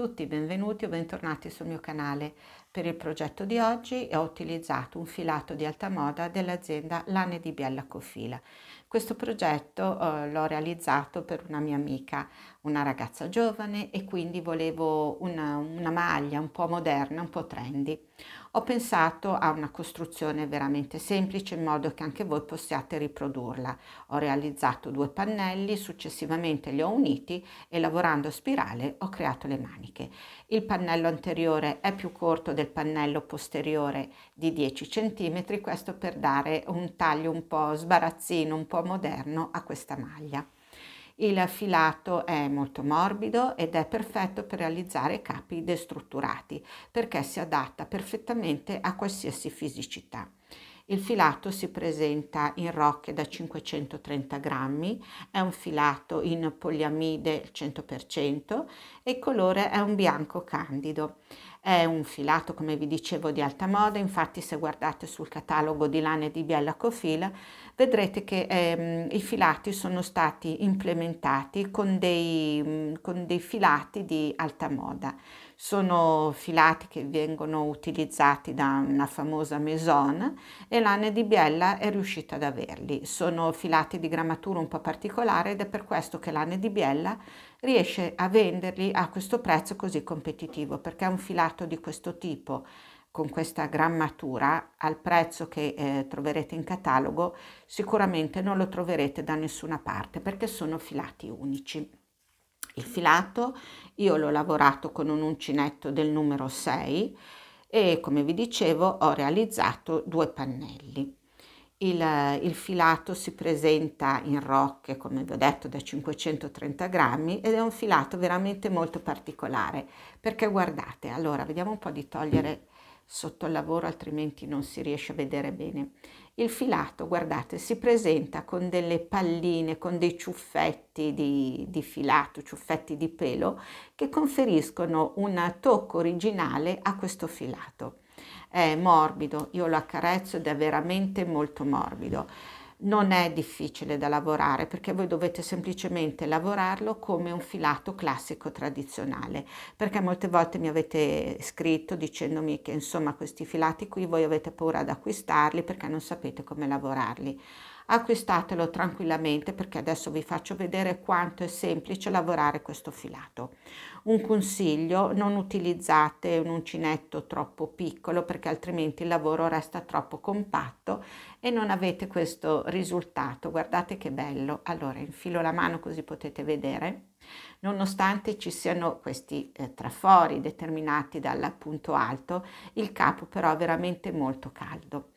tutti, benvenuti o bentornati sul mio canale. Per il progetto di oggi ho utilizzato un filato di alta moda dell'azienda Lane di Biella Cofila. Questo progetto eh, l'ho realizzato per una mia amica, una ragazza giovane e quindi volevo una, una maglia un po' moderna, un po' trendy ho pensato a una costruzione veramente semplice in modo che anche voi possiate riprodurla. Ho realizzato due pannelli, successivamente li ho uniti e lavorando a spirale ho creato le maniche. Il pannello anteriore è più corto del pannello posteriore di 10 cm, questo per dare un taglio un po' sbarazzino, un po' moderno a questa maglia. Il filato è molto morbido ed è perfetto per realizzare capi destrutturati perché si adatta perfettamente a qualsiasi fisicità. Il filato si presenta in rocche da 530 grammi, è un filato in poliamide 100% e il colore è un bianco candido. È un filato, come vi dicevo, di alta moda, infatti se guardate sul catalogo di lane di Biella Cofila vedrete che ehm, i filati sono stati implementati con dei, con dei filati di alta moda. Sono filati che vengono utilizzati da una famosa maison e l'Anne di Biella è riuscita ad averli. Sono filati di grammatura un po' particolare ed è per questo che l'Anne di Biella riesce a venderli a questo prezzo così competitivo perché un filato di questo tipo con questa grammatura al prezzo che eh, troverete in catalogo sicuramente non lo troverete da nessuna parte perché sono filati unici il filato io l'ho lavorato con un uncinetto del numero 6 e come vi dicevo ho realizzato due pannelli il, il filato si presenta in rocche come vi ho detto da 530 grammi ed è un filato veramente molto particolare perché guardate allora vediamo un po' di togliere sotto il lavoro altrimenti non si riesce a vedere bene il filato, guardate, si presenta con delle palline, con dei ciuffetti di, di filato, ciuffetti di pelo, che conferiscono un tocco originale a questo filato. È morbido, io lo accarezzo ed è veramente molto morbido non è difficile da lavorare perché voi dovete semplicemente lavorarlo come un filato classico tradizionale perché molte volte mi avete scritto dicendomi che insomma questi filati qui voi avete paura ad acquistarli perché non sapete come lavorarli acquistatelo tranquillamente perché adesso vi faccio vedere quanto è semplice lavorare questo filato. Un consiglio, non utilizzate un uncinetto troppo piccolo perché altrimenti il lavoro resta troppo compatto e non avete questo risultato. Guardate che bello. Allora infilo la mano così potete vedere. Nonostante ci siano questi eh, trafori determinati dal punto alto, il capo però è veramente molto caldo.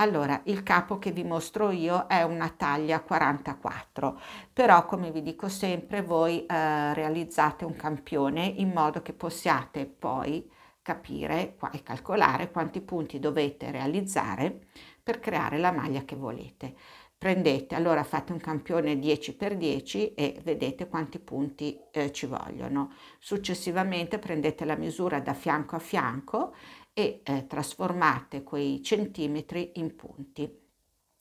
Allora, il capo che vi mostro io è una taglia 44, però come vi dico sempre voi eh, realizzate un campione in modo che possiate poi capire e calcolare quanti punti dovete realizzare per creare la maglia che volete. Prendete, allora fate un campione 10 x 10 e vedete quanti punti eh, ci vogliono. Successivamente prendete la misura da fianco a fianco e eh, trasformate quei centimetri in punti.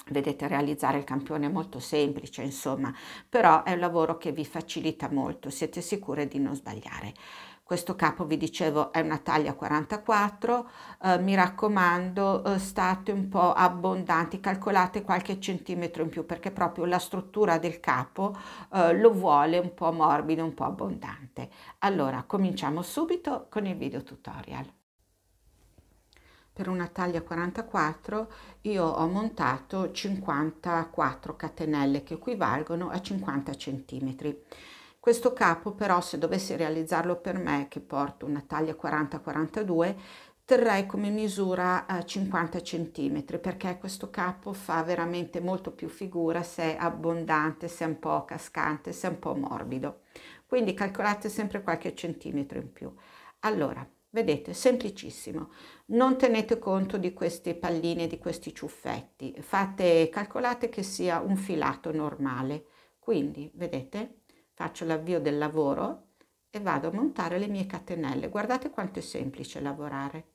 Vedete, realizzare il campione è molto semplice, insomma, però è un lavoro che vi facilita molto, siete sicure di non sbagliare. Questo capo, vi dicevo, è una taglia 44, eh, mi raccomando, eh, state un po' abbondanti, calcolate qualche centimetro in più, perché proprio la struttura del capo eh, lo vuole un po' morbido, un po' abbondante. Allora, cominciamo subito con il video tutorial per una taglia 44 io ho montato 54 catenelle che equivalgono a 50 centimetri questo capo però se dovessi realizzarlo per me che porto una taglia 40 42 terrei come misura 50 eh, centimetri perché questo capo fa veramente molto più figura se è abbondante, se è un po' cascante, se è un po' morbido. Quindi calcolate sempre qualche centimetro in più. Allora, Vedete, semplicissimo. Non tenete conto di queste palline, di questi ciuffetti. Fate, calcolate che sia un filato normale. Quindi, vedete, faccio l'avvio del lavoro e vado a montare le mie catenelle. Guardate quanto è semplice lavorare.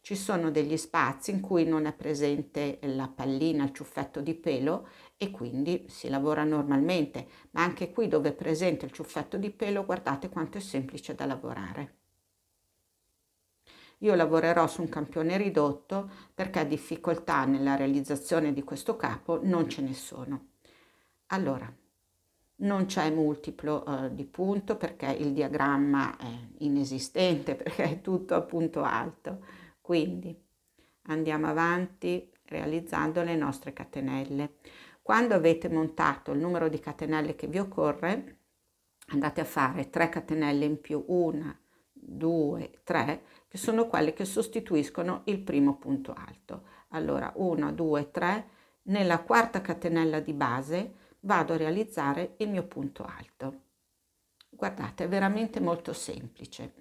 Ci sono degli spazi in cui non è presente la pallina, il ciuffetto di pelo e quindi si lavora normalmente, ma anche qui dove è presente il ciuffetto di pelo guardate quanto è semplice da lavorare io lavorerò su un campione ridotto perché difficoltà nella realizzazione di questo capo non ce ne sono. Allora, non c'è multiplo eh, di punto perché il diagramma è inesistente, perché è tutto a punto alto. Quindi andiamo avanti realizzando le nostre catenelle. Quando avete montato il numero di catenelle che vi occorre, andate a fare 3 catenelle in più, 1, 2, 3 che sono quelle che sostituiscono il primo punto alto. Allora 1, 2, 3, nella quarta catenella di base vado a realizzare il mio punto alto. Guardate, è veramente molto semplice.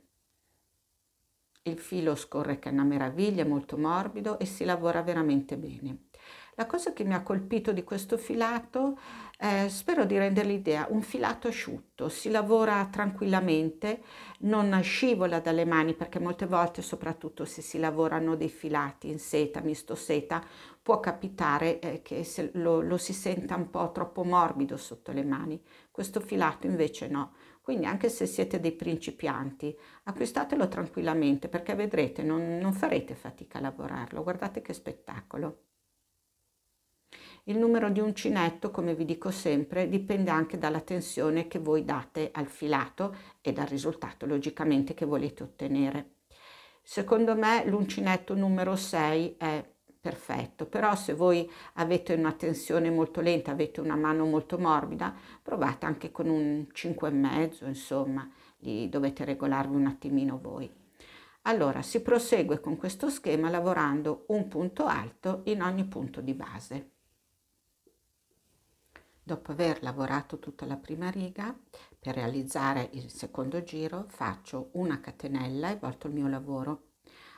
Il filo scorre che è una meraviglia, è molto morbido e si lavora veramente bene. La cosa che mi ha colpito di questo filato, eh, spero di rendere l'idea, un filato asciutto, si lavora tranquillamente, non scivola dalle mani perché molte volte, soprattutto se si lavorano dei filati in seta, misto seta, può capitare eh, che lo, lo si senta un po' troppo morbido sotto le mani. Questo filato invece no. Quindi anche se siete dei principianti, acquistatelo tranquillamente perché vedrete, non, non farete fatica a lavorarlo. Guardate che spettacolo. Il numero di uncinetto, come vi dico sempre, dipende anche dalla tensione che voi date al filato e dal risultato logicamente che volete ottenere. Secondo me l'uncinetto numero 6 è perfetto, però se voi avete una tensione molto lenta, avete una mano molto morbida, provate anche con un 5,5, insomma, lì dovete regolarvi un attimino voi. Allora, si prosegue con questo schema lavorando un punto alto in ogni punto di base. Dopo aver lavorato tutta la prima riga, per realizzare il secondo giro faccio una catenella e volto il mio lavoro.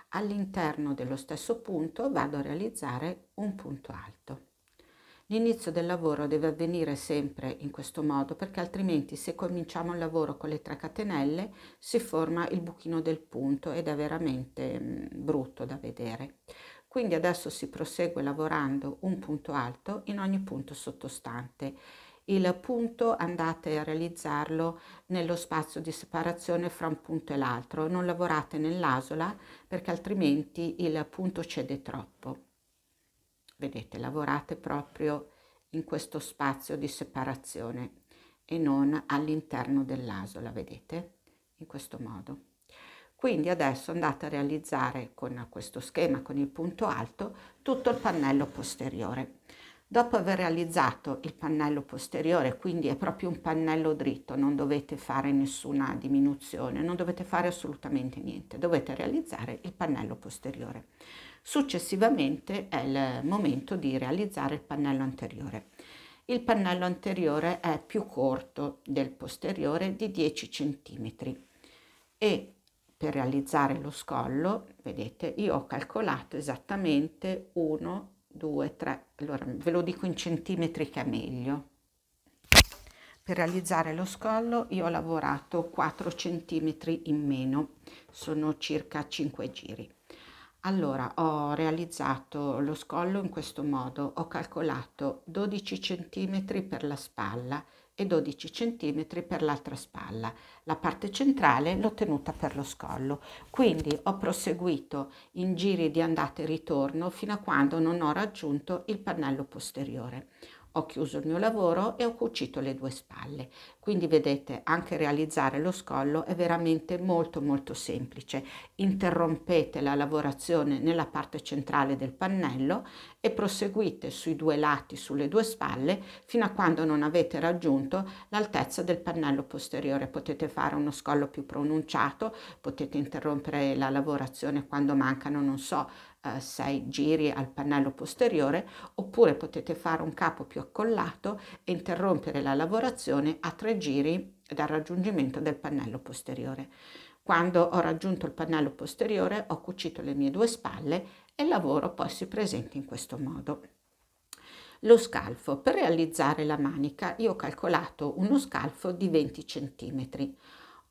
All'interno dello stesso punto vado a realizzare un punto alto. L'inizio del lavoro deve avvenire sempre in questo modo perché altrimenti se cominciamo il lavoro con le tre catenelle si forma il buchino del punto ed è veramente mm, brutto da vedere. Quindi adesso si prosegue lavorando un punto alto in ogni punto sottostante. Il punto andate a realizzarlo nello spazio di separazione fra un punto e l'altro, non lavorate nell'asola perché altrimenti il punto cede troppo. Vedete, lavorate proprio in questo spazio di separazione e non all'interno dell'asola, vedete? In questo modo. Quindi adesso andate a realizzare con questo schema, con il punto alto, tutto il pannello posteriore. Dopo aver realizzato il pannello posteriore, quindi è proprio un pannello dritto, non dovete fare nessuna diminuzione, non dovete fare assolutamente niente, dovete realizzare il pannello posteriore. Successivamente è il momento di realizzare il pannello anteriore. Il pannello anteriore è più corto del posteriore di 10 cm e per realizzare lo scollo, vedete, io ho calcolato esattamente 1, 2, 3, allora ve lo dico in centimetri che è meglio. Per realizzare lo scollo io ho lavorato 4 centimetri in meno, sono circa 5 giri. Allora, ho realizzato lo scollo in questo modo, ho calcolato 12 centimetri per la spalla, e 12 cm per l'altra spalla. La parte centrale l'ho tenuta per lo scollo. Quindi ho proseguito in giri di andata e ritorno fino a quando non ho raggiunto il pannello posteriore ho chiuso il mio lavoro e ho cucito le due spalle. Quindi vedete, anche realizzare lo scollo è veramente molto molto semplice. Interrompete la lavorazione nella parte centrale del pannello e proseguite sui due lati, sulle due spalle, fino a quando non avete raggiunto l'altezza del pannello posteriore. Potete fare uno scollo più pronunciato, potete interrompere la lavorazione quando mancano, non so, 6 eh, giri al pannello posteriore oppure potete fare un capo più accollato e interrompere la lavorazione a 3 giri dal raggiungimento del pannello posteriore. Quando ho raggiunto il pannello posteriore ho cucito le mie due spalle e il lavoro poi si presenta in questo modo. Lo scalfo. Per realizzare la manica io ho calcolato uno scalfo di 20 centimetri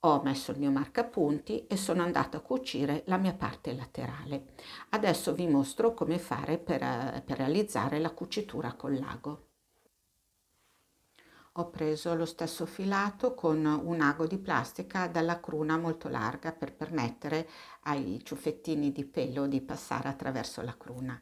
ho messo il mio marcapunti e sono andata a cucire la mia parte laterale. Adesso vi mostro come fare per, eh, per realizzare la cucitura con lago. Ho preso lo stesso filato con un ago di plastica dalla cruna molto larga per permettere ai ciuffettini di pelo di passare attraverso la cruna.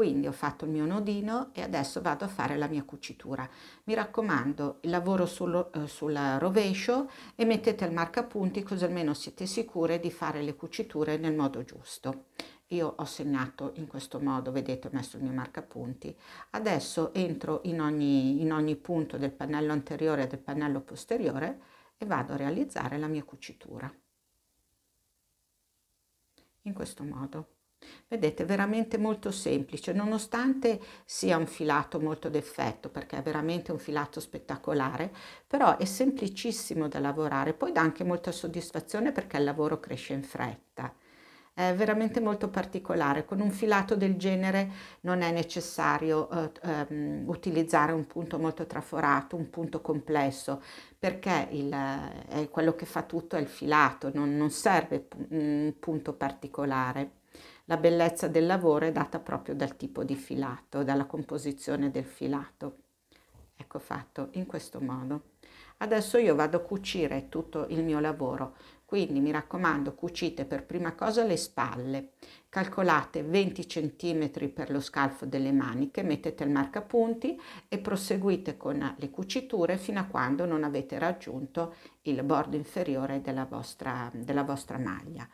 Quindi ho fatto il mio nodino e adesso vado a fare la mia cucitura. Mi raccomando, lavoro sul, eh, sul rovescio e mettete il marca punti così almeno siete sicure di fare le cuciture nel modo giusto. Io ho segnato in questo modo, vedete ho messo il mio marca punti. Adesso entro in ogni, in ogni punto del pannello anteriore e del pannello posteriore e vado a realizzare la mia cucitura. In questo modo. Vedete, veramente molto semplice, nonostante sia un filato molto d'effetto, perché è veramente un filato spettacolare, però è semplicissimo da lavorare, poi dà anche molta soddisfazione perché il lavoro cresce in fretta. È veramente molto particolare, con un filato del genere non è necessario eh, ehm, utilizzare un punto molto traforato, un punto complesso, perché il, eh, quello che fa tutto è il filato, non, non serve un punto particolare la bellezza del lavoro è data proprio dal tipo di filato, dalla composizione del filato. Ecco fatto in questo modo. Adesso io vado a cucire tutto il mio lavoro, quindi mi raccomando cucite per prima cosa le spalle, calcolate 20 cm per lo scalfo delle maniche, mettete il marcapunti e proseguite con le cuciture fino a quando non avete raggiunto il bordo inferiore della vostra, della vostra maglia.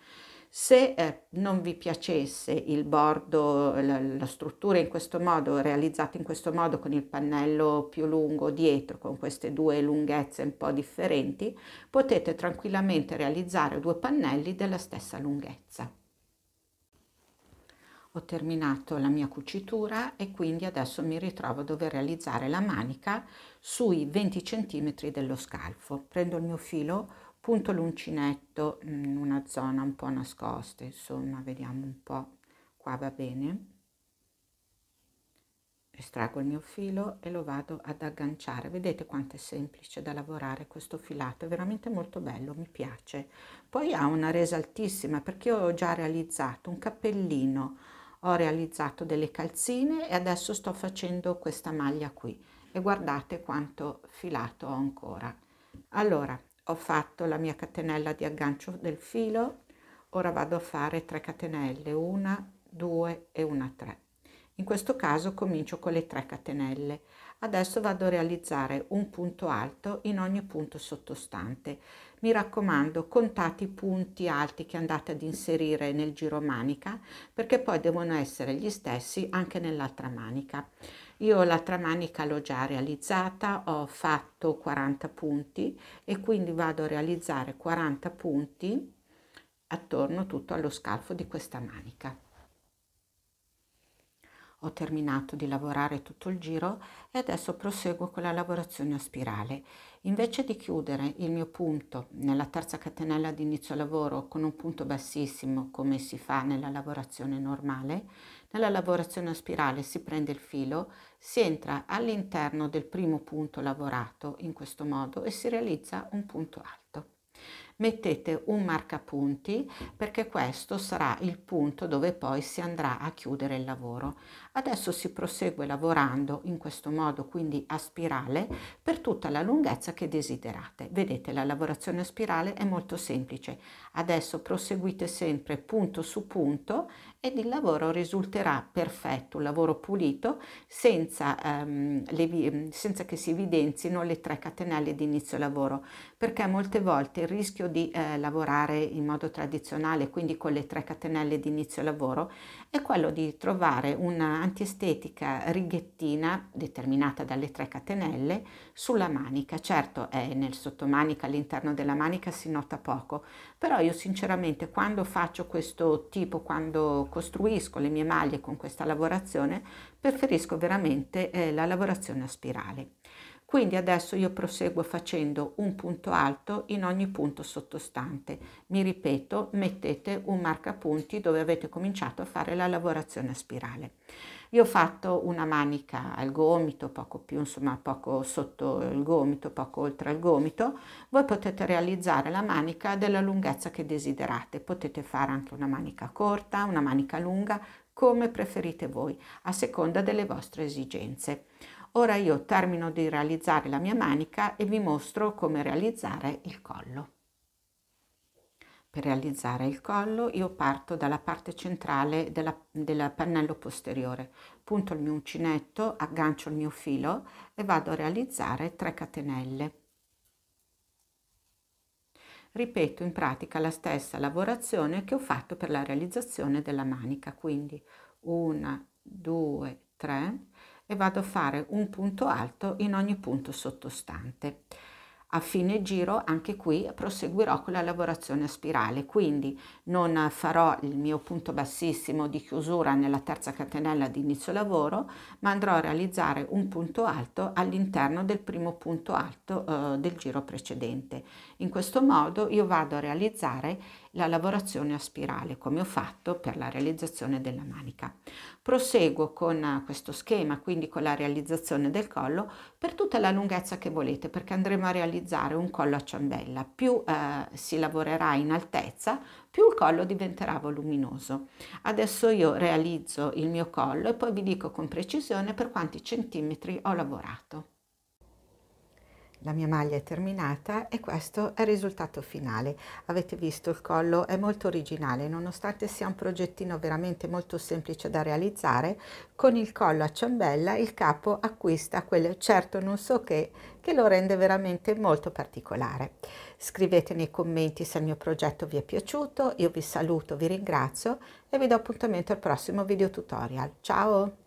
Se eh, non vi piacesse il bordo, la, la, struttura in questo modo, realizzata in questo modo con il pannello più lungo dietro, con queste due lunghezze un po' differenti, potete tranquillamente realizzare due pannelli della stessa lunghezza. Ho terminato la mia cucitura e quindi adesso mi ritrovo a dover realizzare la manica sui 20 cm dello scalfo. Prendo il mio filo, punto l'uncinetto mm, in una zona un po' nascosta, insomma, vediamo un po', qua va bene. Estraggo il mio filo e lo vado ad agganciare. Vedete quanto è semplice da lavorare questo filato, è veramente molto bello, mi piace. Poi ha una resa altissima perché ho già realizzato un cappellino, ho realizzato delle calzine e adesso sto facendo questa maglia qui. E guardate quanto filato ho ancora. Allora, ho fatto la mia catenella di aggancio del filo ora vado a fare 3 catenelle 1 2 e una 3 in questo caso comincio con le 3 catenelle adesso vado a realizzare un punto alto in ogni punto sottostante mi raccomando contate i punti alti che andate ad inserire nel giro manica perché poi devono essere gli stessi anche nell'altra manica io l'altra manica l'ho già realizzata ho fatto 40 punti e quindi vado a realizzare 40 punti attorno tutto allo scalfo di questa manica ho terminato di lavorare tutto il giro e adesso proseguo con la lavorazione a spirale Invece di chiudere il mio punto nella terza catenella di inizio lavoro con un punto bassissimo come si fa nella lavorazione normale, nella lavorazione a spirale si prende il filo, si entra all'interno del primo punto lavorato in questo modo e si realizza un punto alto mettete un marcapunti perché questo sarà il punto dove poi si andrà a chiudere il lavoro. Adesso si prosegue lavorando in questo modo, quindi a spirale, per tutta la lunghezza che desiderate. Vedete, la lavorazione a spirale è molto semplice. Adesso proseguite sempre punto su punto ed il lavoro risulterà perfetto, un lavoro pulito, senza, ehm, le, senza che si evidenzino le tre catenelle di inizio lavoro, perché molte volte il rischio esempio di eh, lavorare in modo tradizionale, quindi con le tre catenelle di inizio lavoro, è quello di trovare un'antiestetica righettina determinata dalle tre catenelle sulla manica. Certo è nel sottomanica, all'interno della manica si nota poco, però io sinceramente quando faccio questo tipo, quando costruisco le mie maglie con questa lavorazione, preferisco veramente eh, la lavorazione a spirale. Quindi adesso io proseguo facendo un punto alto in ogni punto sottostante. Mi ripeto, mettete un marcapunti dove avete cominciato a fare la lavorazione a spirale. Io ho fatto una manica al gomito, poco più, insomma, poco sotto il gomito, poco oltre il gomito. Voi potete realizzare la manica della lunghezza che desiderate. Potete fare anche una manica corta, una manica lunga, come preferite voi, a seconda delle vostre esigenze. Ora io termino di realizzare la mia manica e vi mostro come realizzare il collo. Per realizzare il collo io parto dalla parte centrale del pannello posteriore, punto il mio uncinetto, aggancio il mio filo e vado a realizzare 3 catenelle. Ripeto in pratica la stessa lavorazione che ho fatto per la realizzazione della manica, quindi 1, 2, 3, e vado a fare un punto alto in ogni punto sottostante. A fine giro anche qui proseguirò con la lavorazione a spirale, quindi non farò il mio punto bassissimo di chiusura nella terza catenella di inizio lavoro, ma andrò a realizzare un punto alto all'interno del primo punto alto eh, del giro precedente. In questo modo io vado a realizzare la lavorazione a spirale come ho fatto per la realizzazione della manica. Proseguo con eh, questo schema, quindi con la realizzazione del collo per tutta la lunghezza che volete perché andremo a realizzare un collo a ciambella. Più eh, si lavorerà in altezza, più il collo diventerà voluminoso. Adesso io realizzo il mio collo e poi vi dico con precisione per quanti centimetri ho lavorato la mia maglia è terminata e questo è il risultato finale avete visto il collo è molto originale nonostante sia un progettino veramente molto semplice da realizzare con il collo a ciambella il capo acquista quel certo non so che che lo rende veramente molto particolare scrivete nei commenti se il mio progetto vi è piaciuto io vi saluto vi ringrazio e vi do appuntamento al prossimo video tutorial ciao